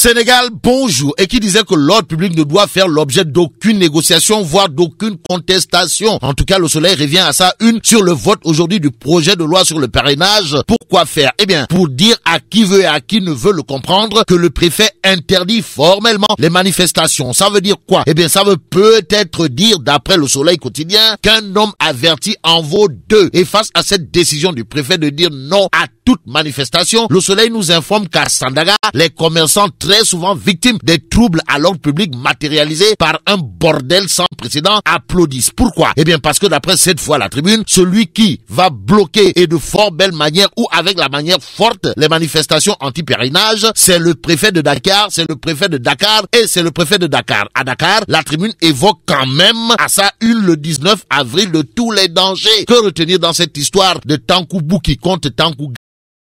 Sénégal, bonjour, et qui disait que l'ordre public ne doit faire l'objet d'aucune négociation, voire d'aucune contestation. En tout cas, le soleil revient à sa une sur le vote aujourd'hui du projet de loi sur le parrainage. Pourquoi faire Eh bien, pour dire à qui veut et à qui ne veut le comprendre que le préfet interdit formellement les manifestations. Ça veut dire quoi Eh bien, ça veut peut-être dire, d'après le soleil quotidien, qu'un homme averti en vaut deux. Et face à cette décision du préfet de dire non à toute manifestation, le soleil nous informe qu'à Sandaga, les commerçants très souvent victimes des troubles à l'ordre public matérialisés par un bordel sans précédent, applaudissent. Pourquoi Eh bien parce que d'après cette fois la tribune, celui qui va bloquer et de fort belle manière ou avec la manière forte les manifestations anti-périnage, c'est le préfet de Dakar, c'est le préfet de Dakar et c'est le préfet de Dakar. À Dakar, la tribune évoque quand même à sa une le 19 avril de tous les dangers. Que retenir dans cette histoire de Tankoubou qui compte Tankou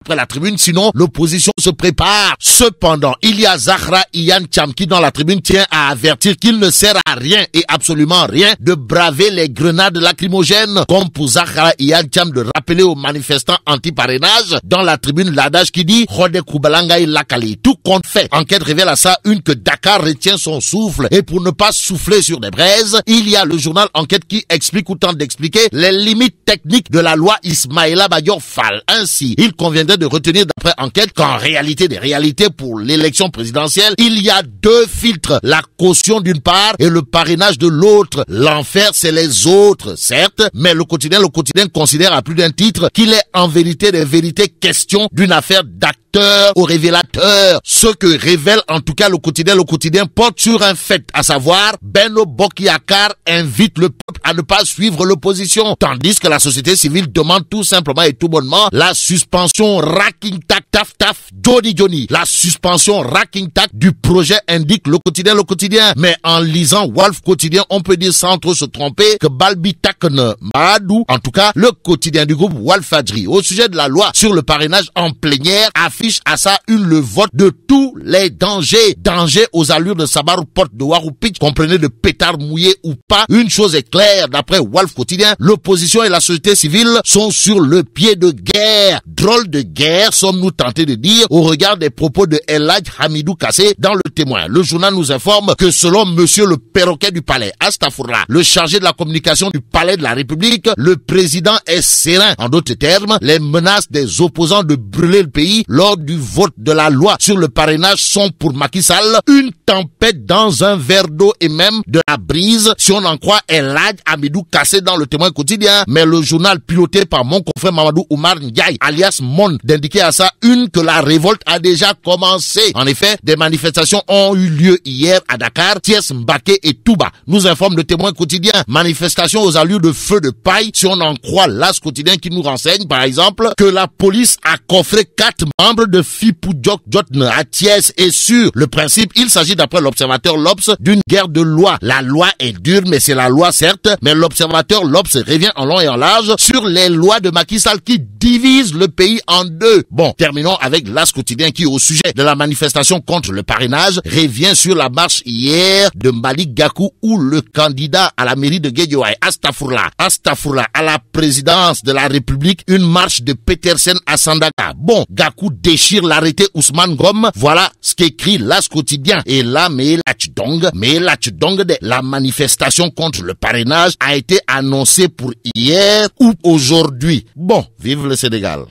après la tribune, sinon l'opposition se prépare. Cependant, il y a Zahra Iyan qui dans la tribune tient à avertir qu'il ne sert à rien et absolument rien de braver les grenades lacrymogènes, comme pour Zahra Iyan de rappeler aux manifestants anti-parrainage dans la tribune l'adage qui dit koubalanga Lakali. Tout compte fait. Enquête révèle à ça une que Dakar retient son souffle et pour ne pas souffler sur des braises, il y a le journal Enquête qui explique ou tente d'expliquer les limites techniques de la loi Ismaïla Bayor Fall. Ainsi, il conviendrait de retenir d'après enquête qu'en réalité des réalités pour l'élection présidentielle, il y a deux filtres. La caution d'une part et le parrainage de l'autre. L'enfer, c'est les autres, certes, mais le quotidien, le quotidien considère à plus d'un titre qu'il est en vérité des vérités question d'une affaire d'acteur ou révélateur. Ce que révèle en tout cas le quotidien, le quotidien porte sur un fait, à savoir Beno Bokiakar invite le à ne pas suivre l'opposition, tandis que la société civile demande tout simplement et tout bonnement la suspension racking tac taf taf Johnny Johnny, la suspension racking tac du projet indique le quotidien le quotidien. Mais en lisant Wolf quotidien, on peut dire sans trop se tromper que Balbi Takne Madou, en tout cas le quotidien du groupe Wolf Adri, au sujet de la loi sur le parrainage en plénière, affiche à ça une le vote de tous les dangers, dangers aux allures de Sabar porte de Warupitch, comprenez de pétard mouillé ou pas. Une chose est claire D'après Wolf Quotidien, l'opposition et la société civile sont sur le pied de guerre. Drôle de guerre, sommes-nous tentés de dire, au regard des propos de Elad Hamidou Kassé dans Le Témoin. Le journal nous informe que selon monsieur le perroquet du palais, Astafourla, le chargé de la communication du palais de la République, le président est serein. En d'autres termes, les menaces des opposants de brûler le pays lors du vote de la loi sur le parrainage sont pour Macky Sall une tempête dans un verre d'eau et même de la brise si on en croit Elad Amidou cassé dans le témoin quotidien, mais le journal piloté par mon confrère Mamadou Oumar Ndiaye, alias Mon, d'indiquer à ça une que la révolte a déjà commencé. En effet, des manifestations ont eu lieu hier à Dakar, Thiès, Mbake et Touba, nous informe le témoin quotidien. Manifestations aux allures de feu de paille, si on en croit l'As quotidien qui nous renseigne, par exemple, que la police a coffré quatre membres de Djok Jotne à Thiès et sur le principe, il s'agit d'après l'observateur Lops d'une guerre de loi. La loi est dure, mais c'est la loi certes, mais l'observateur Lobs revient en long et en large sur les lois de Macky Sall qui divisent le pays en deux. Bon, terminons avec l'As quotidien qui, au sujet de la manifestation contre le parrainage, revient sur la marche hier de Malik Gakou ou le candidat à la mairie de Guédiouaï, Astafourla, Astafourla, à la présidence de la République, une marche de Petersen à Sandaka Bon, Gakou déchire l'arrêté Ousmane Gom. Voilà ce qu'écrit l'As quotidien. Et là, mais la mais de la manifestation contre le parrainage a été annoncé pour hier ou aujourd'hui. Bon, vive le Sénégal.